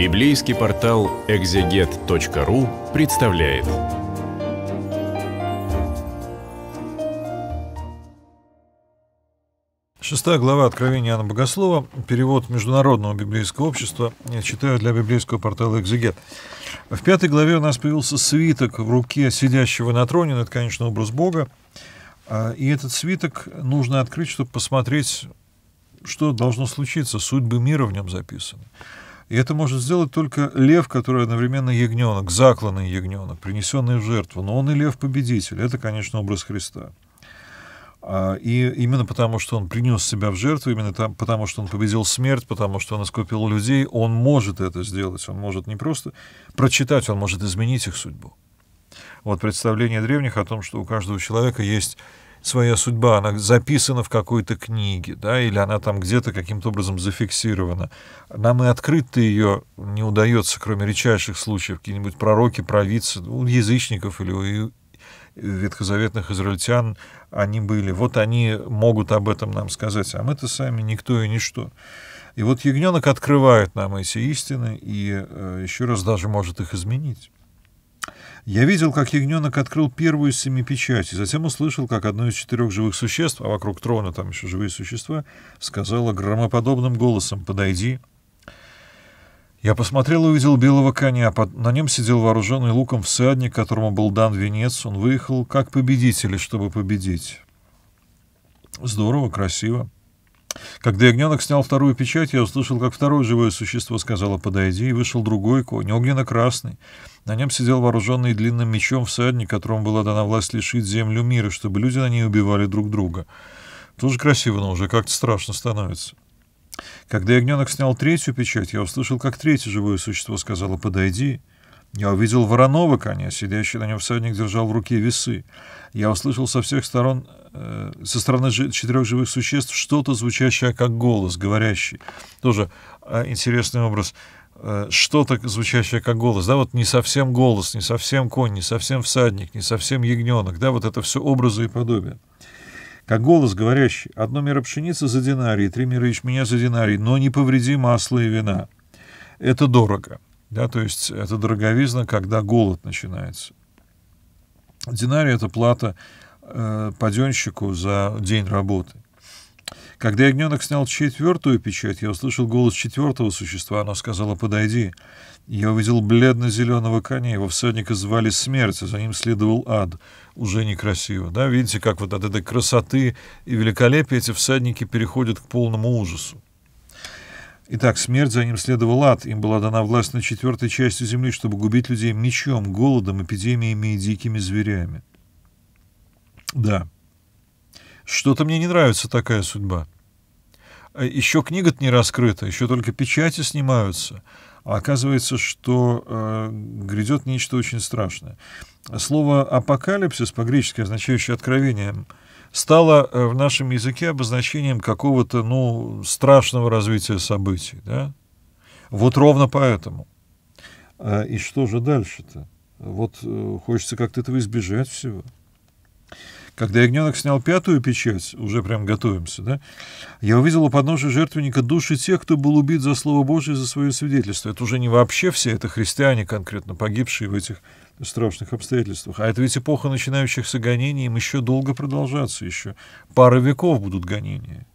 Библейский портал экзегет.ру представляет. Шестая глава Откровения Иоанна Богослова, перевод Международного библейского общества, я читаю для библейского портала «Экзегет». В пятой главе у нас появился свиток в руке сидящего на троне, это, конечно, образ Бога, а, и этот свиток нужно открыть, чтобы посмотреть, что должно случиться, судьбы мира в нем записаны. И это может сделать только лев, который одновременно ягненок, закланный ягненок, принесенный в жертву. Но он и лев-победитель. Это, конечно, образ Христа. А, и именно потому, что он принес себя в жертву, именно там, потому, что он победил смерть, потому, что он искупил людей, он может это сделать. Он может не просто прочитать, он может изменить их судьбу. Вот представление древних о том, что у каждого человека есть своя судьба, она записана в какой-то книге, да, или она там где-то каким-то образом зафиксирована. Нам и открыто ее не удается, кроме редчайших случаев, какие-нибудь пророки, провидцы, у язычников или у ветхозаветных израильтян они были. Вот они могут об этом нам сказать, а мы-то сами никто и ничто. И вот ягненок открывает нам эти истины и э, еще раз даже может их изменить. Я видел, как ягненок открыл первую из семи печатей, затем услышал, как одно из четырех живых существ, а вокруг трона там еще живые существа, сказала громоподобным голосом «Подойди». Я посмотрел и увидел белого коня. А на нем сидел вооруженный луком всадник, которому был дан венец. Он выехал как победитель, чтобы победить. Здорово, красиво. Когда ягненок снял вторую печать, я услышал, как второе живое существо сказало «подойди», и вышел другой конь, огненно-красный. На нем сидел вооруженный длинным мечом всадник, которому была дана власть лишить землю мира, чтобы люди на ней убивали друг друга. Тоже красиво, но уже как-то страшно становится. Когда ягненок снял третью печать, я услышал, как третье живое существо сказало «подойди». Я увидел вороного коня, сидящий на нем всадник держал в руке весы. Я услышал со всех сторон Э, со стороны четырех живых существ что-то звучащее как голос, говорящий. Тоже э, интересный образ. Э, что-то звучащее как голос, да, вот не совсем голос, не совсем конь, не совсем всадник, не совсем ягненок, да, вот это все образы и подобие. Как голос говорящий, одно мера пшеницы за динарий, три мера ячменя за динарий, но не повреди масло и вина. Это дорого, да, то есть это дороговизна, когда голод начинается. Динарий — это плата э, паденщику за день работы. Когда ягненок снял четвертую печать, я услышал голос четвертого существа. Оно сказала «Подойди». Я увидел бледно-зеленого коня. Его всадника звали Смерть, а за ним следовал ад. Уже некрасиво. Да? Видите, как вот от этой красоты и великолепия эти всадники переходят к полному ужасу. Итак, смерть за ним следовал ад. Им была дана власть на четвертой части земли, чтобы губить людей мечом, голодом, эпидемиями и дикими зверями. Да. Что-то мне не нравится такая судьба. А еще книга то не раскрыта, еще только печати снимаются. А оказывается, что э, грядет нечто очень страшное. Слово «апокалипсис» по-гречески, означающее «откровение», стало э, в нашем языке обозначением какого-то ну, страшного развития событий. Да? Вот ровно поэтому. А, и что же дальше-то? Вот э, хочется как-то этого избежать всего. Когда ягненок снял пятую печать, уже прям готовимся, да, я увидел у подножия жертвенника души тех, кто был убит за Слово Божие, за свое свидетельство. Это уже не вообще все, это христиане конкретно, погибшие в этих страшных обстоятельствах. А это ведь эпоха начинающихся гонений, им еще долго продолжаться, еще пары веков будут гонения.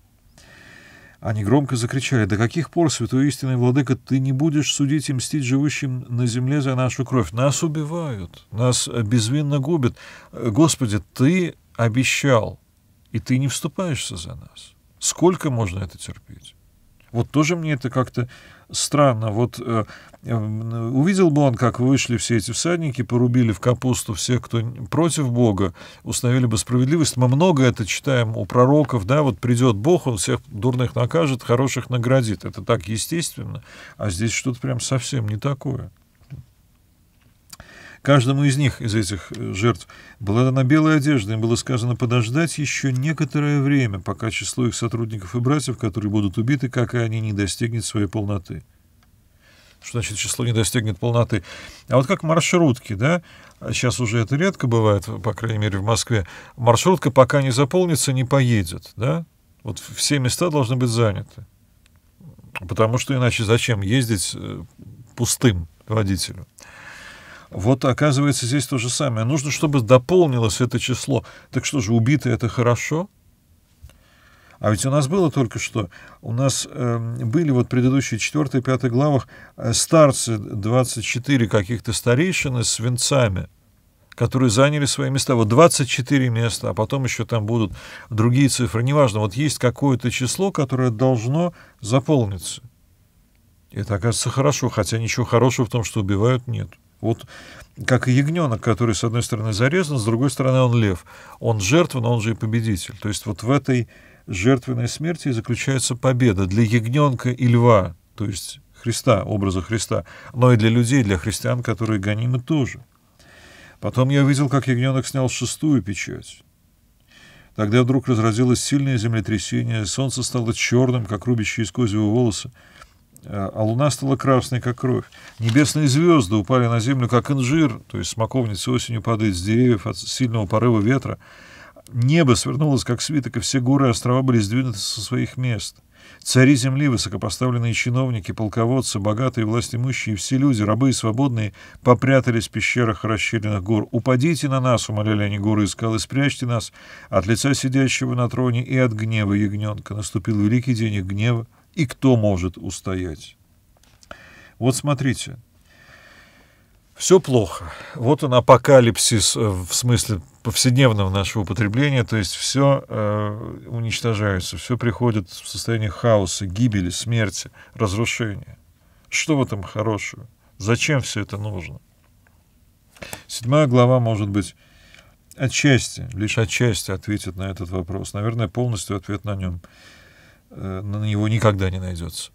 Они громко закричали, «До каких пор, святой истинный владыка, ты не будешь судить и мстить живущим на земле за нашу кровь? Нас убивают, нас безвинно губят. Господи, ты обещал, и ты не вступаешься за нас. Сколько можно это терпеть? Вот тоже мне это как-то странно. Вот э, э, увидел бы он, как вышли все эти всадники, порубили в капусту всех, кто против Бога, установили бы справедливость. Мы много это читаем у пророков, да, вот придет Бог, он всех дурных накажет, хороших наградит. Это так естественно. А здесь что-то прям совсем не такое. Каждому из них, из этих э, жертв, была дана белая одежда, им было сказано подождать еще некоторое время, пока число их сотрудников и братьев, которые будут убиты, как и они, не достигнет своей полноты. Что значит число не достигнет полноты? А вот как маршрутки, да, а сейчас уже это редко бывает, по крайней мере в Москве, маршрутка пока не заполнится, не поедет, да? Вот все места должны быть заняты. Потому что иначе зачем ездить э, пустым водителю? Вот оказывается здесь то же самое. Нужно, чтобы дополнилось это число. Так что же, убитые это хорошо? А ведь у нас было только что, у нас э, были вот предыдущие 4 5 главах э, старцы, 24 каких-то старейшины с венцами, которые заняли свои места. Вот 24 места, а потом еще там будут другие цифры. Неважно, вот есть какое-то число, которое должно заполниться. Это, оказывается, хорошо, хотя ничего хорошего в том, что убивают, нет. Вот как и ягненок, который, с одной стороны, зарезан, с другой стороны, он лев. Он жертва, но он же и победитель. То есть вот в этой жертвенной смерти и заключается победа для ягненка и льва, то есть Христа, образа Христа, но и для людей, для христиан, которые гонимы тоже. Потом я увидел, как ягненок снял шестую печать. Тогда вдруг разразилось сильное землетрясение, солнце стало черным, как рубящие из козьего волоса. А, а луна стала красной, как кровь. Небесные звезды упали на землю, как инжир, то есть смоковница осенью падает с деревьев от сильного порыва ветра. Небо свернулось, как свиток, и все горы и острова были сдвинуты со своих мест. Цари земли, высокопоставленные чиновники, полководцы, богатые власть имущие, все люди, рабы и свободные, попрятались в пещерах и расщелинах гор. «Упадите на нас!» — умоляли они горы и скалы. «Спрячьте нас от лица сидящего на троне и от гнева ягненка». Наступил великий день их гнева, и кто может устоять. Вот смотрите, все плохо. Вот он апокалипсис э, в смысле повседневного нашего употребления, то есть все э, уничтожается, все приходит в состояние хаоса, гибели, смерти, разрушения. Что в этом хорошего? Зачем все это нужно? Седьмая глава, может быть, отчасти, лишь отчасти ответит на этот вопрос. Наверное, полностью ответ на нем Э, на него никогда не найдется.